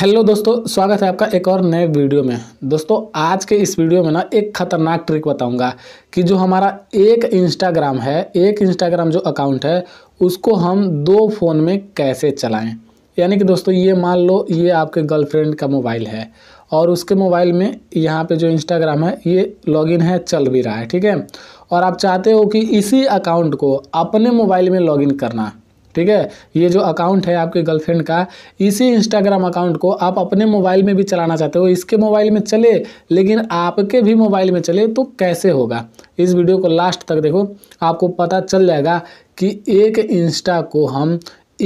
hello दोस्तों स्वागत है आपका एक और नए वीडियो में दोस्तों आज के इस वीडियो में ना एक खतरनाक ट्रिक बताऊंगा कि जो हमारा एक इंस्टाग्राम है एक इंस्टाग्राम जो अकाउंट है उसको हम दो फ़ोन में कैसे चलाएं यानी कि दोस्तों ये मान लो ये आपके गर्लफ्रेंड का मोबाइल है और उसके मोबाइल में यहाँ पे जो इंस्टाग्राम है ये लॉगिन है चल भी रहा है ठीक है और आप चाहते हो कि इसी अकाउंट को अपने मोबाइल में लॉगिन करना ठीक है ये जो अकाउंट है आपके गर्लफ्रेंड का इसी इंस्टाग्राम अकाउंट को आप अपने मोबाइल में भी चलाना चाहते हो इसके मोबाइल में चले लेकिन आपके भी मोबाइल में चले तो कैसे होगा इस वीडियो को लास्ट तक देखो आपको पता चल जाएगा कि एक इंस्टा को हम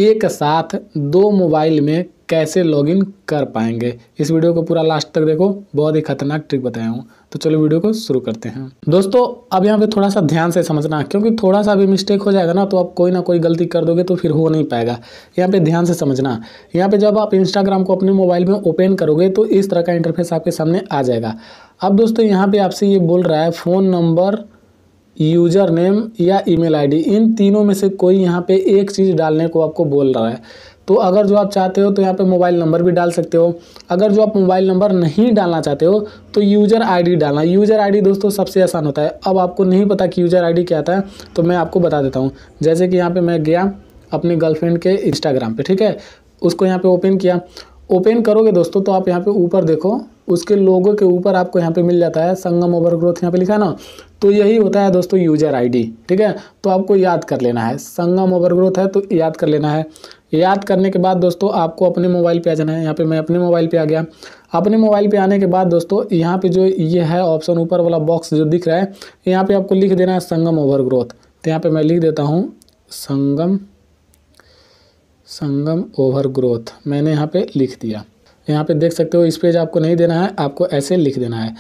एक साथ दो मोबाइल में कैसे लॉगिन कर पाएंगे इस वीडियो को पूरा लास्ट तक देखो बहुत ही खतरनाक ट्रिक बताया हूँ तो चलो वीडियो को शुरू करते हैं दोस्तों अब यहाँ पे थोड़ा सा ध्यान से समझना क्योंकि थोड़ा सा भी मिस्टेक हो जाएगा ना तो आप कोई ना कोई गलती कर दोगे तो फिर हो नहीं पाएगा यहाँ पे ध्यान से समझना यहाँ पे जब आप इंस्टाग्राम को अपने मोबाइल में ओपन करोगे तो इस तरह का इंटरफेस आपके सामने आ जाएगा अब दोस्तों यहाँ पर आपसे ये बोल रहा है फ़ोन नंबर यूजर नेम या ईमेल आईडी इन तीनों में से कोई यहाँ पे एक चीज़ डालने को आपको बोल रहा है तो अगर जो आप चाहते हो तो यहाँ पे मोबाइल नंबर भी डाल सकते हो अगर जो आप मोबाइल नंबर नहीं डालना चाहते हो तो यूज़र आईडी डालना यूज़र आईडी दोस्तों सबसे आसान होता है अब आपको नहीं पता कि यूज़र आईडी क्या आता है तो मैं आपको बता देता हूँ जैसे कि यहाँ पर मैं गया अपनी गर्लफ्रेंड के इंस्टाग्राम पर ठीक है उसको यहाँ पर ओपन किया ओपन करोगे दोस्तों तो आप यहाँ पे ऊपर देखो उसके लोगों के ऊपर आपको यहाँ पे मिल जाता है संगम ओवर ग्रोथ यहाँ पे लिखा ना तो यही होता है दोस्तों यूजर आईडी ठीक है तो आपको याद कर लेना है संगम ओवर ग्रोथ है तो याद कर लेना है याद करने के बाद दोस्तों आपको अपने मोबाइल पे आ जाना है यहाँ पे मैं अपने मोबाइल पे आ गया अपने मोबाइल पे आने के बाद दोस्तों यहाँ पे जो ये है ऑप्शन ऊपर वाला बॉक्स जो दिख रहा है यहाँ पे आपको लिख देना है संगम ओवर ग्रोथ तो यहाँ पे मैं लिख देता हूँ संगम संगम ओवर ग्रोथ मैंने यहाँ पे लिख दिया यहाँ पे देख सकते हो इस पेज आपको नहीं देना है आपको ऐसे लिख देना है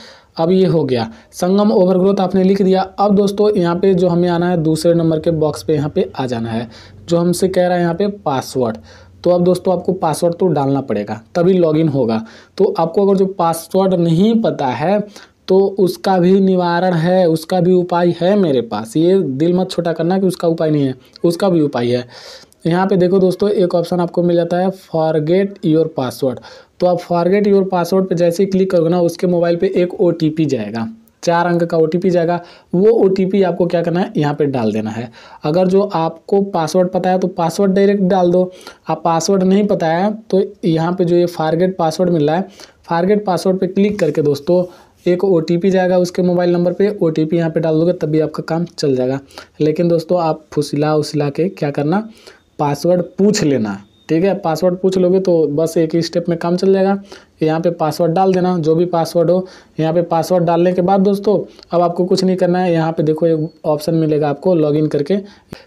अब ये हो गया संगम ओवर ग्रोथ आपने लिख दिया अब दोस्तों यहाँ पे जो हमें आना है दूसरे नंबर के बॉक्स पे यहाँ पे आ जाना है जो हमसे कह रहा है यहाँ पे पासवर्ड तो अब दोस्तों आपको पासवर्ड तो डालना पड़ेगा तभी लॉग होगा तो आपको अगर जो पासवर्ड नहीं पता है तो उसका भी निवारण है उसका भी उपाय है मेरे पास ये दिल मत छोटा करना कि उसका उपाय नहीं है उसका भी उपाय है यहाँ पे देखो दोस्तों एक ऑप्शन आपको मिल जाता है फॉरगेट योर पासवर्ड तो आप फॉरगेट योर पासवर्ड पे जैसे ही क्लिक करोगे ना उसके मोबाइल पे एक ओ जाएगा चार अंक का ओ जाएगा वो ओ आपको क्या करना है यहाँ पे डाल देना है अगर जो आपको पासवर्ड पता है तो पासवर्ड डायरेक्ट डाल दो आप पासवर्ड नहीं पता है तो यहाँ पर जो ये फारगेट पासवर्ड मिल रहा है फारगेट पासवर्ड पर क्लिक करके दोस्तों एक ओ जाएगा उसके मोबाइल नंबर पे ओ टी पी यहाँ पर डाल दोगे तभी आपका काम चल जाएगा लेकिन दोस्तों आप फुसिला उसिला के क्या करना पासवर्ड पूछ लेना ठीक है पासवर्ड पूछ लोगे तो बस एक ही स्टेप में काम चल जाएगा यहाँ पे पासवर्ड डाल देना जो भी पासवर्ड हो यहाँ पे पासवर्ड डालने के बाद दोस्तों अब आपको कुछ नहीं करना है यहाँ पे देखो एक ऑप्शन मिलेगा आपको लॉगिन करके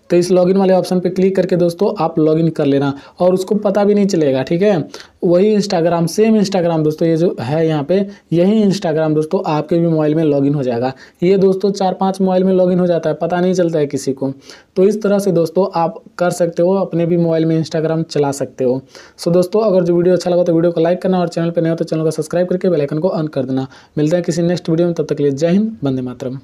तो इस लॉगिन वाले ऑप्शन पे क्लिक करके दोस्तों आप लॉगिन कर लेना और उसको पता भी नहीं चलेगा ठीक है वही इंस्टाग्राम सेम इंस्टाग्राम दोस्तों ये जो है यहाँ पे यही इंस्टाग्राम दोस्तों आपके भी मोबाइल में लॉगिन हो जाएगा ये दोस्तों चार पाँच मोबाइल में लॉगिन हो जाता है पता नहीं चलता है किसी को तो इस तरह से दोस्तों आप कर सकते हो अपने भी मोबाइल में इंस्टाग्राम चला सकते हो सो दोस्तों अगर जो वीडियो अच्छा लगा तो वीडियो को लाइक करना और चैनल पर नए हो तो चैनल को सब्सक्राइब करके बेलाइकन को ऑन कर देना मिलता है किसी नेक्स्ट वीडियो में तब तक लिए जय हिंद बंदे मातरम